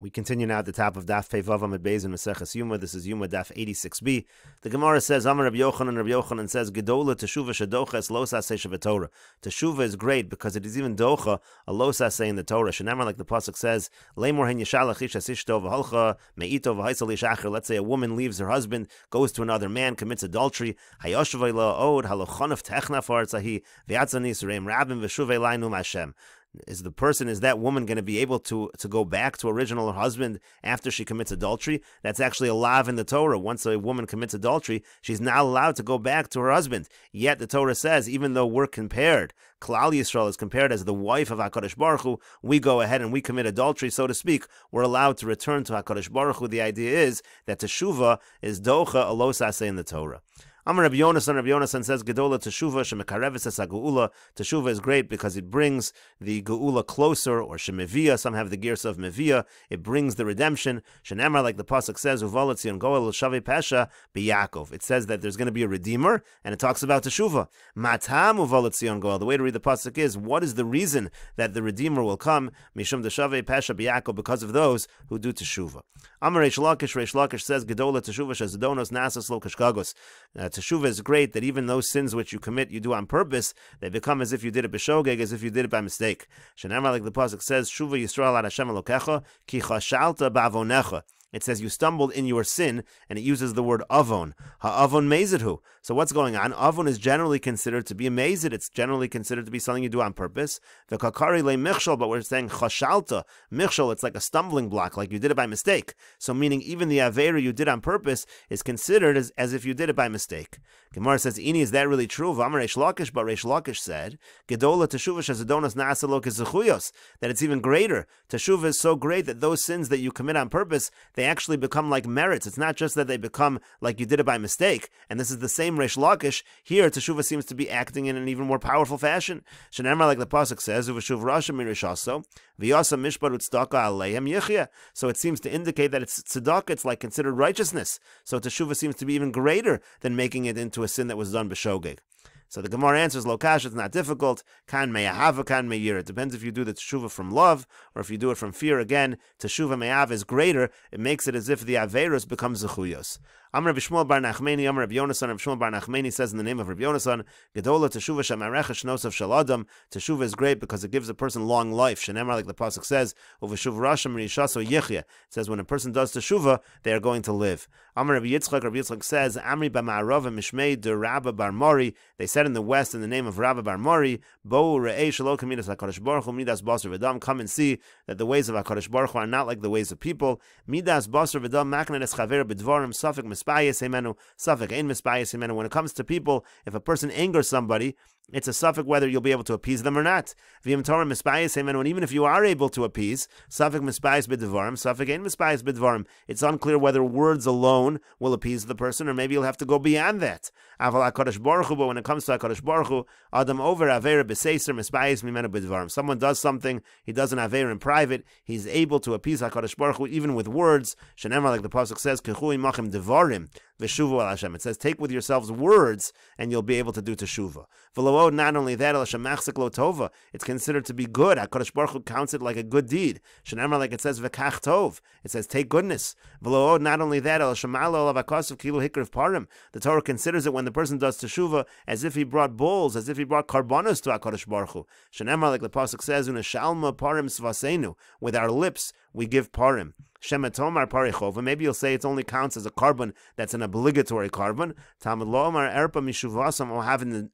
We continue now at the top of Daf Pevavam at Beis and Maseches Yuma. This is Yuma Daf 86b. The Gemara says, Amar Rabbi Yochanan, Rabbi Yochanan says, Gedola teshuva shedoches los aseh Torah. Teshuva is great because it is even docha a los aseh in the Torah. Shenamar, like the Pasuk says, Leimor hen Yishal Achish asishto v'holcha me'ito v'haisal ish Let's say a woman leaves her husband, goes to another man, commits adultery. Hayoshavay la'od halochonav technaf ha'artzahi v'yatzani sureim rabin v'shuvei lainum Mashem is the person is that woman going to be able to to go back to original husband after she commits adultery that's actually a law in the torah once a woman commits adultery she's not allowed to go back to her husband yet the torah says even though we're compared Klal Yisrael is compared as the wife of HaKadosh Baruch Hu, we go ahead and we commit adultery, so to speak. We're allowed to return to HaKadosh Baruch Hu. The idea is that Teshuvah is Docha Alos in the Torah. Amar Rabbi Yonasan, Rabbi Yonasan says, Gedola Teshuva, Shemekarevis es Geula. Teshuva is great because it brings the Geula closer, or Shemevia, some have the gears of Mevia. It brings the redemption. Shenemar, like the Pasuk says, Zion Goel Shave Pesha Biyakov. It says that there's going to be a redeemer, and it talks about Teshuva. Matam Zion Goel. The way to read the Pasuk is, what is the reason that the redeemer will come? Mishum Deshave Pesha Biyakov, because of those who do Teshuva. Amar Reish Lakish, Reish Lakish says, Gedola Teshuva Shazadonos Nasos Lokashkagos. Uh, teshuva is great that even those sins which you commit you do on purpose, they become as if you did it b'shogeg, as if you did it by mistake. Shenamar, like the pasuk says, Shuva Yisrael ad Hashem Elokecha, ki chashalta ba'avonecha. It says you stumbled in your sin, and it uses the word avon. Ha'avon mezidhu. So what's going on? Avon is generally considered to be a mezid. It's generally considered to be something you do on purpose. The kakari le michshol, but we're saying chashalta. Michshol, it's like a stumbling block, like you did it by mistake. So meaning even the avera you did on purpose is considered as, as if you did it by mistake. Gemara says, Ini, is that really true? Vamar Reish Lakish, but Reish Lakish said, Gedola teshuva shazadonas na'asalok that it's even greater. Teshuva is so great that those sins that you commit on purpose, they actually become like merits. It's not just that they become like you did it by mistake. And this is the same Resh Lakish. Here, Teshuvah seems to be acting in an even more powerful fashion. like the Pasuk says, So it seems to indicate that it's tzedakah, it's like considered righteousness. So Teshuvah seems to be even greater than making it into a sin that was done b'shogeg. So the Gemara answers, Lokash, it's not difficult. Kan meyahava, kan meyir? It depends if you do the teshuva from love or if you do it from fear. Again, teshuva meyav is greater. It makes it as if the averus becomes zechuyos. Amr Rabbi Shmuel Bar Nachmeni, Amr Rabbi Yonasan, Rabbi Shmuel Bar Nachmeni says in the name of Rabbi Yonasan, Gedola Teshuva Shemarecha of Shaladam. Teshuva is great because it gives a person long life. Shenemar, like the Pasuk says, Uveshuv Rishaso It says when a person does Teshuva, they are going to live. Amr Rabbi Yitzchak, Rabbi Yitzchak says, Amri Bama'arava Mishmei De Rabba Bar Mori. They said in the West in the name of Rabba Bar Mori, Bo Re'ei Shalok Midas HaKadosh Baruch Midas Basar V'dam. Come and see that the ways of HaKadosh Baruch Hu are not like the ways of people. Midas Basar V'dam Maknet Es Chaver Safik Misbayas Hemenu Suffolk, Ein Misbayas Hemenu. When it comes to people, if a person angers somebody, it's a suffolk whether you'll be able to appease them or not. And even if you are able to appease, suffix mispayis bidvarim, suffix ain't mispayis bidvarim. It's unclear whether words alone will appease the person, or maybe you'll have to go beyond that. But when it comes to Hakadosh Baruch Hu, Adam over avera b'seiser mispayis mimenu bidvarim. Someone does something he does an avera in private, he's able to appease Hakadosh Baruch Hu even with words. Shenemar, like the pasuk says, kichui machem devarim. Veshuva al Hashem. It says, take with yourselves words, and you'll be able to do teshuva. V'lo'od, not only that, al Hashem tova. It's considered to be good. HaKadosh Baruch Hu counts it like a good deed. Shenema, like it says, v'kach tov. It says, take goodness. V'lo'od, not only that, al Shemalo al kilu hikriv parim. The Torah considers it when the person does teshuva as if he brought bulls, as if he brought karbonos to HaKadosh Baruch Hu. like the Pasuk says, unashalma parim svasenu. With our lips, we give parim. Shemetomar Parechova. Maybe you'll say it only counts as a carbon that's an obligatory carbon. Talmud Lomar Erpa Mishuvasam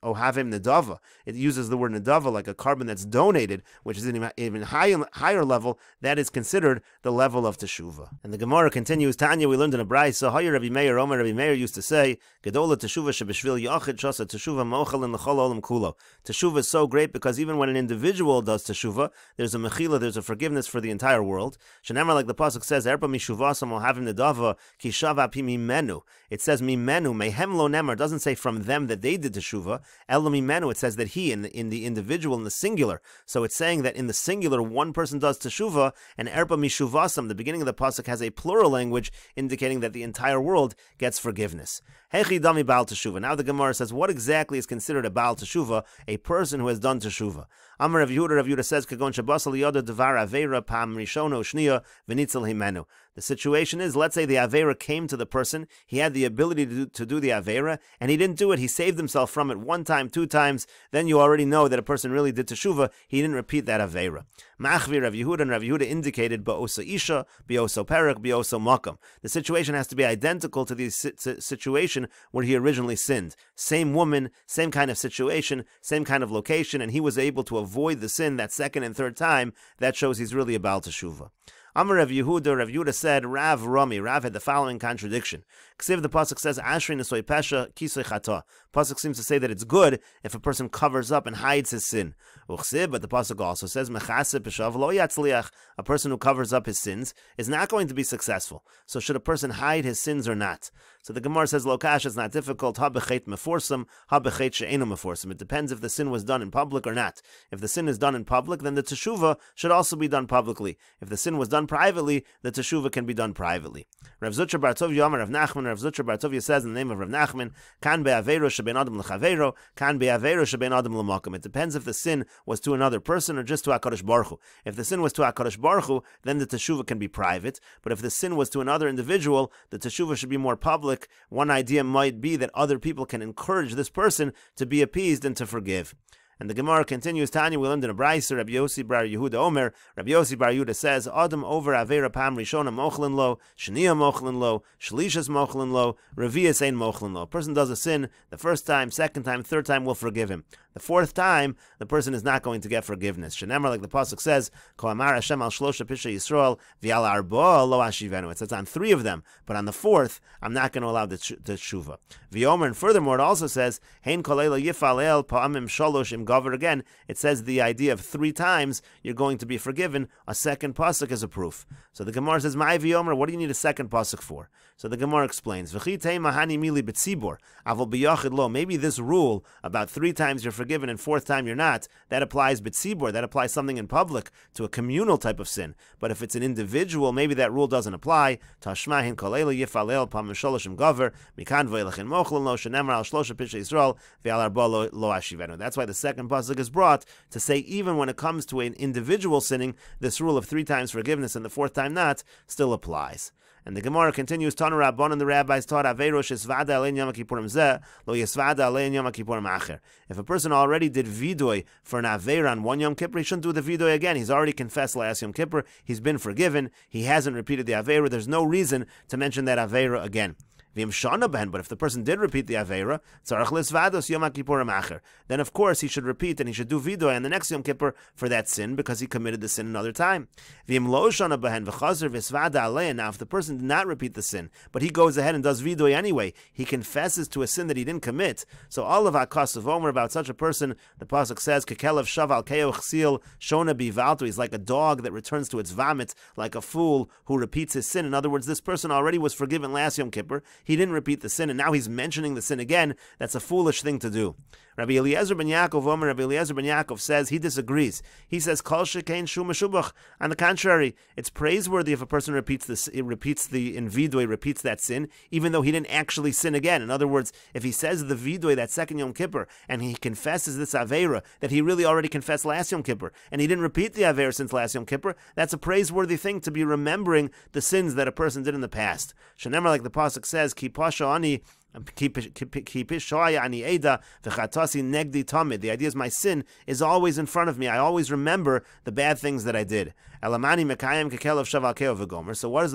Ohavim Nedava. It uses the word Nedava like a carbon that's donated, which is an even higher, higher level. That is considered the level of Teshuvah. And the Gemara continues Tanya, we learned in a Braisa, so Hayer Rabbi Meir, Omer Rabbi Meir used to say, Gedola Teshuvah Shebeshvil Yachid Shasa Teshuvah Mochel in the Olam Kulo. Teshuvah is so great because even when an individual does Teshuvah, there's a Mechila, there's a forgiveness for the entire world. Shenemar, like the Pasuk says, says erba mishuvasam will have him kishava It says mimenu mehem lo Doesn't say from them that they did teshuva. Elo mimenu. It says that he in the, in the individual in the singular. So it's saying that in the singular one person does teshuva and erba mishuvasam. The beginning of the pasuk has a plural language indicating that the entire world gets forgiveness. Hechi baal teshuva. Now the Gemara says, what exactly is considered a baal teshuva? A person who has done teshuva. Amar Rav Yehuda, Rav Yehuda says, kagon shabasal yoda devar avera pam rishono shnia Venitzel himenu. The situation is, let's say the Avera came to the person, he had the ability to do, to do the Avera, and he didn't do it, he saved himself from it one time, two times, then you already know that a person really did Teshuvah, he didn't repeat that Avera. Ma'achvi Rav Yehuda and Rav Yehuda indicated ba'oso Isha, bi'oso Perak, bi'oso Makam. The situation has to be identical to the situation where he originally sinned. Same woman, same kind of situation, same kind of location, and he was able to avoid the sin that second and third time. That shows he's really about teshuva. Amar Rav Yehuda, Rav Yehuda said, Rav Rami, Rav had the following contradiction. Ksiv the Pasuk says, Ashri Nisoy Pesha, Kisoy Chata. Pasuk seems to say that it's good if a person covers up and hides his sin. Uchsib, but the Pasuk also says, Mechase Peshav Lo Yatzliach. A person who covers up his sins is not going to be successful. So should a person hide his sins or not? So the Gemara says, Lokash is not difficult. Ha Bechait Meforsim, Ha Bechait She'enu It depends if the sin was done in public or not. If the sin is done in public, then the teshuva should also be done publicly. If the sin was done done privately, the teshuva can be done privately. Rav Zutra Bar Tov Yomer Rav Nachman, Rav Zutra Bar Tovia says in the name of Rav Nachman, Kan be'aveiro shebein adam l'chaveiro, kan be'aveiro shebein adam l'makom. It depends if the sin was to another person or just to HaKadosh Baruch Hu. If the sin was to HaKadosh Baruch Hu, then the teshuva can be private, but if the sin was to another individual, the teshuva should be more public. One idea might be that other people can encourage this person to be appeased and to forgive. And the Gemara continues, Tanya, we learned in a Braiser, Rabbi Yossi Bar Yehuda Omer, Rabbi Yossi Bar Yehuda says, Adam over Avera Pam Rishona Mochlin Lo, Shania Mochlin Lo, Shalishas Mochlin Lo, Revias ain Mochlin Lo. A person does a sin the first time, second time, third time, we will forgive him. The fourth time, the person is not going to get forgiveness. Shenemar, like the Pasuk says, Koamar Hashem al Shlosha Pisha Yisrael, Vial Arbo Lo Ashivenu. It says on three of them, but on the fourth, I'm not going to allow the, sh- the Omer. Viomer, and furthermore, it also says, Hein Kolela Yifalel Pa'amim sholosh Im Gover again, it says the idea of three times you're going to be forgiven. A second pasuk is a proof. So the Gemara says, "My Viomer, what do you need a second pasuk for?" So the Gemara explains, Maybe this rule about three times you're forgiven and fourth time you're not, that applies bitsibor, that applies something in public to a communal type of sin. But if it's an individual, maybe that rule doesn't apply. Tashmahin kolele yifalel pamisholashim gover, mikan v'elachin mochlon lo shenemar al shlosha pisha lo That's why the second pasuk is brought to say even when it comes to an individual sinning, this rule of three times forgiveness and the fourth time not still applies. And the Gemara continues, Tana Rabban and the rabbis taught, Averosh Yisvada Alein Yom Kippurim Zeh, Lo Yisvada Alein Yom Kippurim Acher. If a person already did vidoy for an Aver on one Yom Kippur, he shouldn't do the vidoy again. He's already confessed last Yom Kippur, he's been forgiven, he hasn't repeated the Avera, there's no reason to mention that Avera again but if the person did repeat the Aveira, then of course he should repeat and he should do vidoy on the next Yom Kippur for that sin because he committed the sin another time. lo now if the person did not repeat the sin, but he goes ahead and does vidoy anyway, he confesses to a sin that he didn't commit. So all of HaKas of Omer about such a person, the Pasuk says, shona he's like a dog that returns to its vomit, like a fool who repeats his sin. In other words, this person already was forgiven last Yom Kippur. He didn't repeat the sin, and now he's mentioning the sin again. That's a foolish thing to do. Rabbi Eliezer ben Yaakov, Omer Rabbi Eliezer ben Yaakov says he disagrees. He says kol shekain On the contrary, it's praiseworthy if a person repeats this, repeats the vidui, repeats that sin, even though he didn't actually sin again. In other words, if he says the vidui that second Yom Kippur and he confesses this avera that he really already confessed last Yom Kippur and he didn't repeat the avera since last Yom Kippur, that's a praiseworthy thing to be remembering the sins that a person did in the past. Shenemar, like the pasuk says, ki pasha ani the idea is my sin is always in front of me. I always remember the bad things that I did. So what does the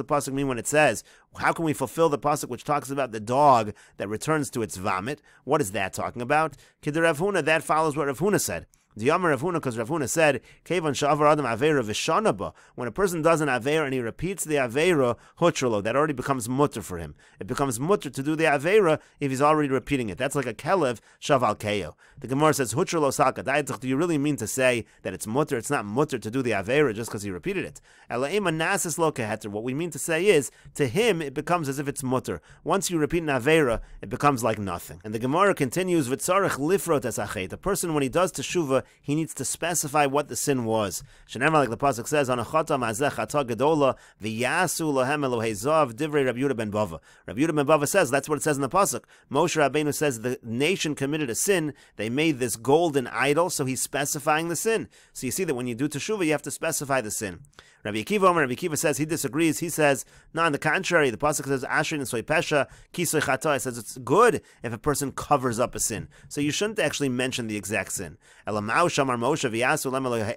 pasuk mean when it says, how can we fulfill the pasuk which talks about the dog that returns to its vomit? What is that talking about? That follows what Rav Huna said. The Ravuna, because Ravuna said, Kevan Sha'avar Adam Avera Vishanaba. When a person does an Avera and he repeats the Avera, Hutralo, that already becomes mutter for him. It becomes mutter to do the Avera if he's already repeating it. That's like a Kelev Shaval The Gemara says, Hutralo Saka. Do you really mean to say that it's mutter? It's not mutter to do the Avera just because he repeated it. What we mean to say is, to him, it becomes as if it's mutter. Once you repeat an Avera, it becomes like nothing. And the Gemara continues, Vitzarech Lifrot The person, when he does Teshuva, he needs to specify what the sin was. Shenema, like the pasuk says, on a chotam azeh chata gedola v'yasu lohem Elohei divrei Rabbi ben Bava. Rabbi ben Bava says that's what it says in the pasuk. Moshe Rabbeinu says the nation committed a sin. They made this golden idol, so he's specifying the sin. So you see that when you do teshuva, you have to specify the sin. Rabbi Akiva Omer, Rabbi Akiva says he disagrees. He says, no, on the contrary, the Pasuk says, Ashrin soi pesha, kisoy chato.' It says it's good if a person covers up a sin. So you shouldn't actually mention the exact sin. So why did Moshe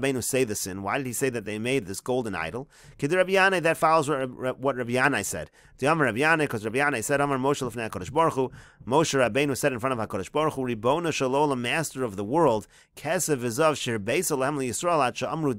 Rabbeinu say the sin? Why did he say that they made this golden idol? Rabbi that follows what Rabbi Yanai said. The Rabbi because Rabbi Yanai said, Amar Moshe l'fnei HaKadosh Baruch Hu. Moshe Rabbeinu said in front of HaKadosh Baruch Hu, Ribona shalola, master of the world, kesev v'zov shir beis Yisrael, amru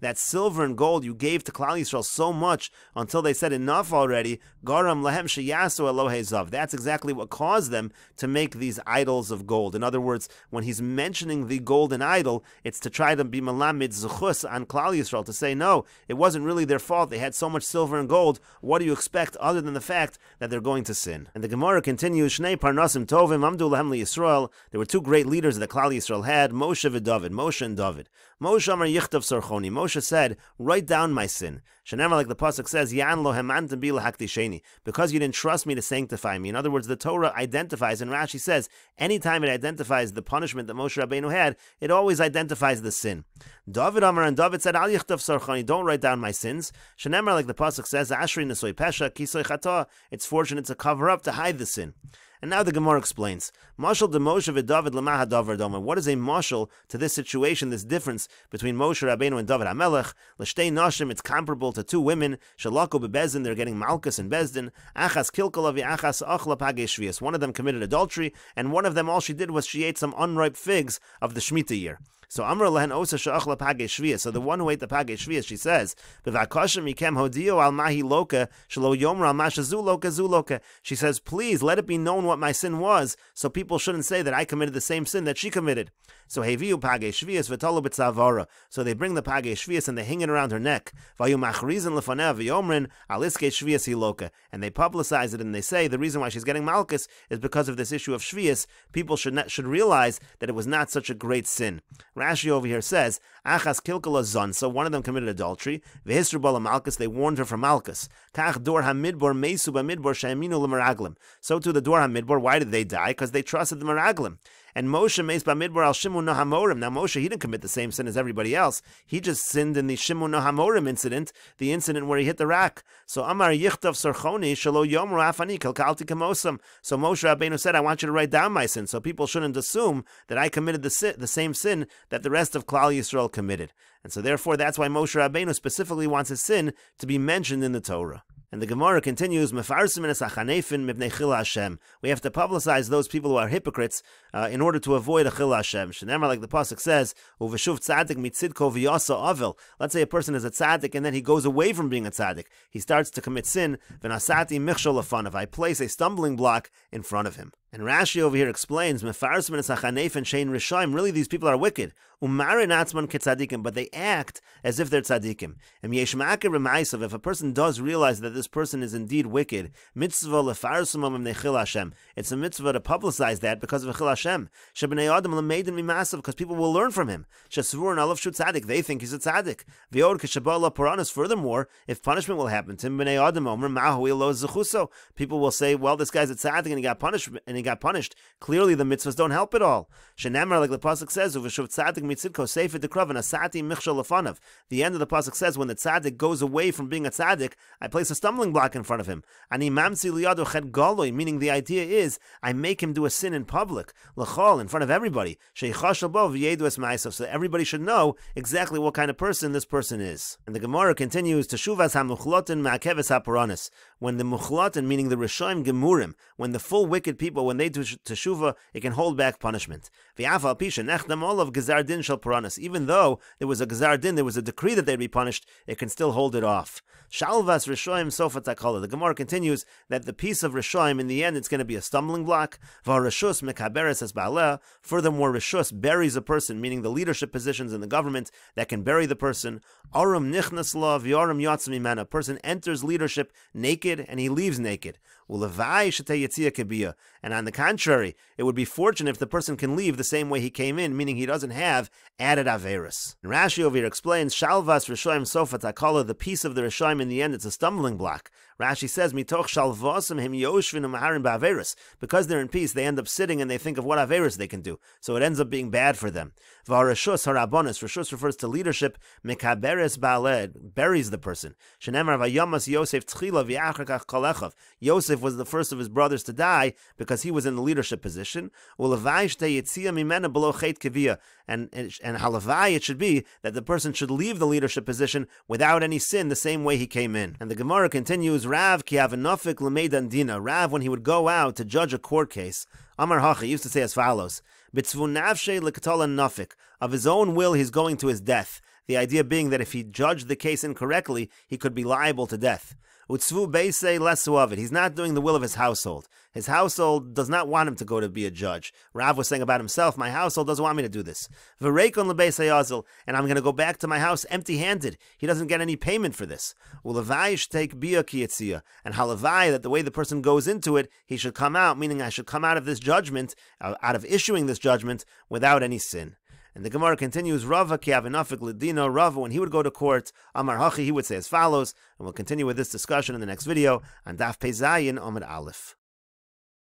that silver and gold you gave to Klal Yisrael so much until they said enough already, Garam Lahem Sheyasu Elohe Zav. That's exactly what caused them to make these idols of gold. In other words, when he's mentioning the golden idol, it's to try to be Malamid Zuchus on Klal Yisrael, to say, no, it wasn't really their fault. They had so much silver and gold. What do you expect other than the fact that they're going to sin? And the Gemara continues, Shnei Parnasim Tovim Amdu Lahem Yisrael. There were two great leaders that Klal Yisrael had, Moshe and David. Moshe and David. Moshe Amar Yichtav Sarchoni. Moshe said, Write down my sin. Shanema, like the pasuk says, Yan lo hemantim bi sheni, because you didn't trust me to sanctify me. In other words, the Torah identifies, and Rashi says, anytime it identifies the punishment that Moshe Rabbeinu had, it always identifies the sin. David Amar and David said, Al yichtav sarchani, don't write down my sins. Shanema, like the pasuk says, Ashri nesoy pesha kisoy chata. It's fortunate to cover up to hide the sin. And now the Gemara explains, "Marshal de Moshe v'David lemaha Davar Doma. What is a marshal to this situation, this difference between Moshe Rabbeinu and David Hamelech? L'shtei nashim, it's comparable equal to two women. Shalako bebezdin, they're getting malchus and bezdin. Achas kilkalavi achas achla pageshvias. One of them committed adultery, and one of them all she did was she ate some unripe figs of the Shemitah year. So Amr Lehen Osa oh, Shachla Page Shviya. So the one who ate the Page Shviya, she says, Bivakasha Mikem Hodio Al Mahi Loka, Yomra Al Mashazu Loka Zuloka. She says, Please let it be known what my sin was, so people shouldn't say that I committed the same sin that she committed. So Heviu Page Shvias So they bring the Page Shvias and they hang it around her neck. Vayu Machrizin Aliske Shvias And they publicize it and they say the reason why she's getting Malchus is because of this issue of Shvias. People should, not, should realize that it was not such a great sin. Right? Rashi over here says, Achas kilkala zon, so one of them committed adultery. V'hisrubala malchus, they warned her from malchus. Kach dor hamidbor mesu b'midbor So to the dor hamidbor, why did they die? Because they trusted the meraglim. And Moshe meis bamidbar al Shimon Hamorim. Now Moshe, he didn't commit the same sin as everybody else. He just sinned in the Shimon Hamorim incident, the incident where he hit the rack. So Amar Yichtav Sarchoni Shalo Yomru Afani Kalkalti Kamosam. So Moshe Rabbeinu said, I want you to write down my sin, so people shouldn't assume that I committed the the same sin that the rest of Klal Yisrael committed. And so therefore, that's why Moshe Rabbeinu specifically wants his sin to be mentioned in the Torah. And the Gemara continues, "Mefarsim in mibnei chila Hashem." We have to publicize those people who are hypocrites uh, in order to avoid a chila Hashem. Shenemar, like the pasuk says, "Uveshuv tzaddik mitzidko v'yasa avil." Let's say a person is a tzaddik and then he goes away from being a tzaddik. He starts to commit sin. V'nasati michshol I place a stumbling block in front of him. And Rashi over here explains, Mefarsim and and Shein Rishaim, really these people are wicked. Umarin Atzman ketzadikim, but they act as if they're tzadikim. And Yeshma'akir Remaisav, if a person does realize that this person is indeed wicked, mitzvah lefarsumam nechil Hashem. It's a mitzvah to publicize that because of Echil Hashem. Shebnei Adam lemeidim mimasav, because people will learn from him. Shesvur and Alav Shu tzadik, they think he's a tzaddik. V'od keshabala Puranas, furthermore, if punishment will happen to him, Bnei Adam Omer mahu ilo zechuso. People will say, well, this guy's a tzaddik and he got punishment, and he he got punished. Clearly, the mitzvahs don't help at all. like the pasuk says, asati The end of the pasuk says, "When the tzaddik goes away from being a tzaddik, I place a stumbling block in front of him." meaning the idea is I make him do a sin in public, lechol, in front of everybody. so everybody should know exactly what kind of person this person is. And the Gemara continues, "Teshuvas hamuchlotin ma'akeves haparanis." when the muchlatin, meaning the Rishaim Gemurim, when the full wicked people, when they do teshuva, it can hold back punishment. Even though there was a gazar din, there was a decree that they'd be punished, it can still hold it off. Shalvas Rishaim Sofatakala. The Gemara continues that the piece of Rishaim, in the end, it's going to be a stumbling block. Varashus Mekaberes as Baaleh. Furthermore, Rishus buries a person, meaning the leadership positions in the government that can bury the person. Aram Nichnaslav Yaram Yatzmi Man. A person enters leadership naked naked and he leaves naked. And on the contrary, it would be fortunate if the person can leave the same way he came in, meaning he doesn't have added averus. And Rashi over here explains, Shalvas Rishoim Sofa Takala, the peace of the Rishoim in the end, it's a stumbling block. Rashi says, Mitoch him yoshvin um ba'averus. Because they're in peace, they end up sitting and they think of what averus they can do. So it ends up being bad for them. V'harashus harabonis. Rashus refers to leadership. Mekaberes ba'aled. Buries the person. Shenemar v'yamas Yosef tchila v'yachakach kolechov. Yosef was the first of his brothers to die because he was in the leadership position. U'levaish te'yitzia mimena below chet keviyah. And, and, and halavai it should be that the person should leave the leadership position without any sin the same way he came in. And the Gemara continues, Rav ki avanafik lemeidan dina. Rav, when he would go out to judge a court case, Amar Hacha used to say as follows: Bitzvunavshe lekatolan nafik. Of his own will, he's going to his death. The idea being that if he judged the case incorrectly, he could be liable to death. Utzvu of it. He's not doing the will of his household. His household does not want him to go to be a judge. Rav was saying about himself, my household doesn't want me to do this. V'reikon lebeise yazel, and I'm going to go back to my house empty-handed. He doesn't get any payment for this. Ulevayish take bia and halavai that the way the person goes into it, he should come out, meaning I should come out of this judgment, uh, out of issuing this judgment, without any sin. And the Gemara continues, Rava ki'avinafik avinafik Rava, when he would go to court, Amar Hachi, he would say as follows, and we'll continue with this discussion in the next video on Daf Pezayin Amid Aleph.